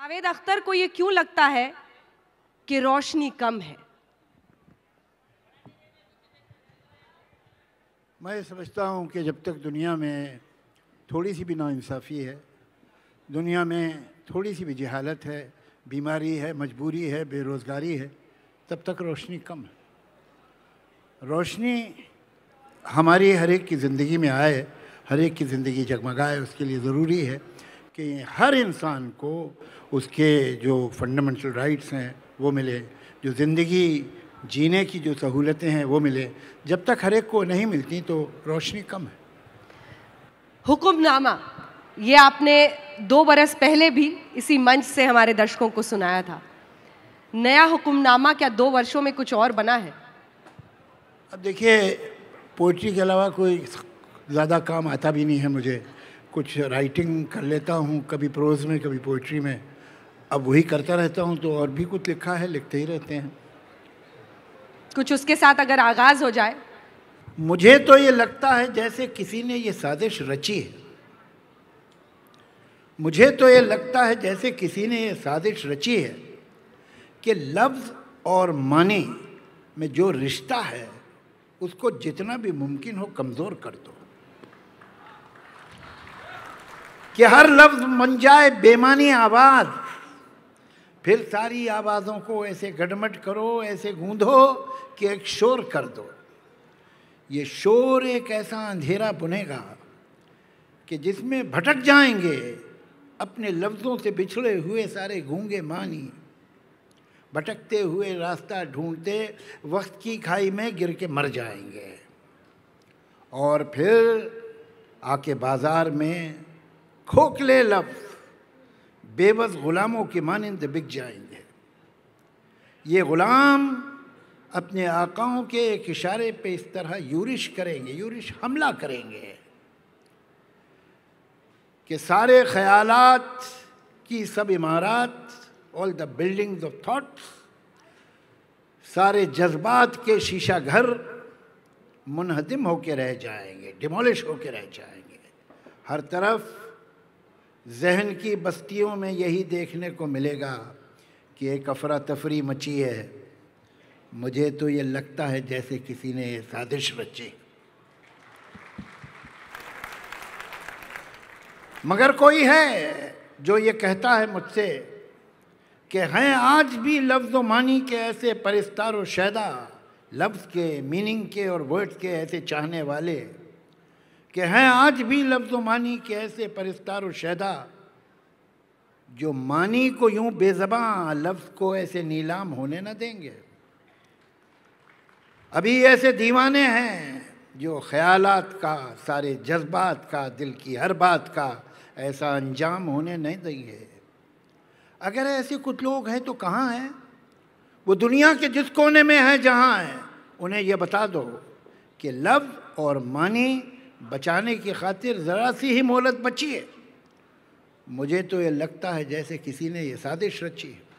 जावेद अख्तर को ये क्यों लगता है कि रोशनी कम है मैं समझता हूँ कि जब तक दुनिया में थोड़ी सी भी नाानसाफ़ी है दुनिया में थोड़ी सी भी जहालत है बीमारी है मजबूरी है बेरोज़गारी है तब तक रोशनी कम है रोशनी हमारी हर एक की ज़िंदगी में आए हर एक की ज़िंदगी जगमगाए उसके लिए ज़रूरी है कि हर इंसान को उसके जो फंडामेंटल राइट्स हैं वो मिले जो ज़िंदगी जीने की जो सहूलतें हैं वो मिले जब तक हर एक को नहीं मिलती तो रोशनी कम है हुक्मनामा ये आपने दो बरस पहले भी इसी मंच से हमारे दर्शकों को सुनाया था नया हुक्मनामा क्या दो वर्षों में कुछ और बना है अब देखिए पोइट्री के अलावा कोई ज़्यादा काम आता भी नहीं है मुझे कुछ राइटिंग कर लेता हूँ कभी प्रोज में कभी पोइट्री में अब वही करता रहता हूँ तो और भी कुछ लिखा है लिखते ही रहते हैं कुछ उसके साथ अगर आगाज़ हो जाए मुझे तो ये लगता है जैसे किसी ने ये साजिश रची है मुझे तो ये लगता है जैसे किसी ने ये साजिश रची है कि लफ्ज़ और माने में जो रिश्ता है उसको जितना भी मुमकिन हो कमज़ोर कर दो कि हर लफ्ज़ मन जाए बेमानी आवाज़ फिर सारी आवाज़ों को ऐसे गडमट करो ऐसे गूंधो कि एक शोर कर दो ये शोर एक ऐसा अंधेरा बुनेगा कि जिसमें भटक जाएंगे अपने लफ्ज़ों से बिछड़े हुए सारे घूंगे मानी भटकते हुए रास्ता ढूंढते वक्त की खाई में गिर के मर जाएंगे और फिर आके बाज़ार में खोखले लफ बेबस ग़ुलामों के मानंद बिक जाएंगे ये ग़ुलाम अपने आकाओं के एक इशारे पे इस तरह यूरिश करेंगे यूरिश हमला करेंगे कि सारे ख्यालात की सब इमारत all the buildings of thoughts सारे जज्बात के शीशा घर मुनहदम होके रह जाएंगे डिमोलिश होके रह जाएंगे हर तरफ जहन की बस्तियों में यही देखने को मिलेगा कि एक अफरा तफरी मची है मुझे तो ये लगता है जैसे किसी ने साजिश रची मगर कोई है जो ये कहता है मुझसे कि हैं आज भी लफ्ज़ मानी के ऐसे परिस्तार व शैदा लफ्ज़ के मीनिंग के और वर्ड्स के ऐसे चाहने वाले कि हैं आज भी लफ्ज़ मानी के ऐसे परिस्तार शैदा जो मानी को यूं बेजबा लफ्ज़ को ऐसे नीलाम होने ना देंगे अभी ऐसे दीवाने हैं जो ख्यालात का सारे जज्बात का दिल की हर बात का ऐसा अंजाम होने नहीं देंगे अगर ऐसे कुछ लोग हैं तो कहाँ हैं वो दुनिया के जिस कोने में हैं जहाँ हैं उन्हें यह बता दो कि लफ्ज़ और मानी बचाने की खातिर ज़रा सी ही मोहलत बची है मुझे तो ये लगता है जैसे किसी ने ये साजिश रची है